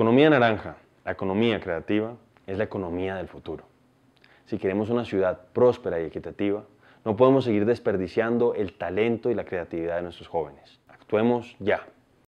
Economía naranja, la economía creativa, es la economía del futuro. Si queremos una ciudad próspera y equitativa, no podemos seguir desperdiciando el talento y la creatividad de nuestros jóvenes. Actuemos ya.